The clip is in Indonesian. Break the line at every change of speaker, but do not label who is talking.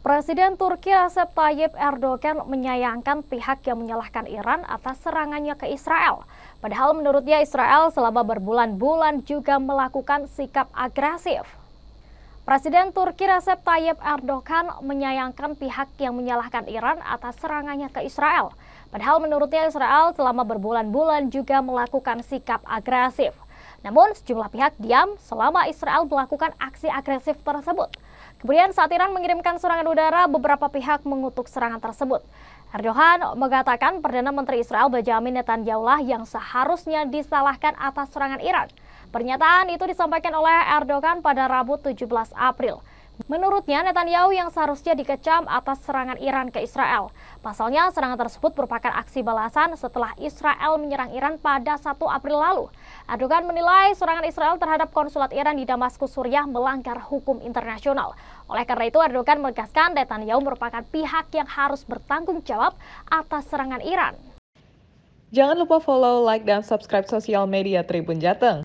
Presiden Turki Recep Tayyip Erdogan menyayangkan pihak yang menyalahkan Iran atas serangannya ke Israel. Padahal menurutnya Israel selama berbulan-bulan juga melakukan sikap agresif. Presiden Turki Recep Tayyip Erdogan menyayangkan pihak yang menyalahkan Iran atas serangannya ke Israel. Padahal menurutnya Israel selama berbulan-bulan juga melakukan sikap agresif. Namun sejumlah pihak diam selama Israel melakukan aksi agresif tersebut. Kemudian saat Iran mengirimkan serangan udara, beberapa pihak mengutuk serangan tersebut. Erdogan mengatakan Perdana Menteri Israel Benjamin Netanyahu lah yang seharusnya disalahkan atas serangan Iran. Pernyataan itu disampaikan oleh Erdogan pada Rabu 17 April. Menurutnya, Netanyahu yang seharusnya dikecam atas serangan Iran ke Israel. Pasalnya, serangan tersebut merupakan aksi balasan setelah Israel menyerang Iran pada 1 April lalu. Adukan menilai serangan Israel terhadap konsulat Iran di Damaskus, Suriah melanggar hukum internasional. Oleh karena itu, Erdogan menegaskan Netanyahu merupakan pihak yang harus bertanggung jawab atas serangan Iran.
Jangan lupa follow, like, dan subscribe sosial media Tribun Jateng.